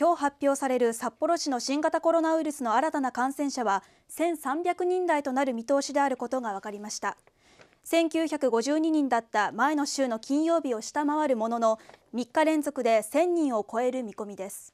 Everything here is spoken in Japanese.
今日発表される札幌市の新型コロナウイルスの新たな感染者は1300人台となる見通しであることが分かりました1952人だった前の週の金曜日を下回るものの3日連続で1000人を超える見込みです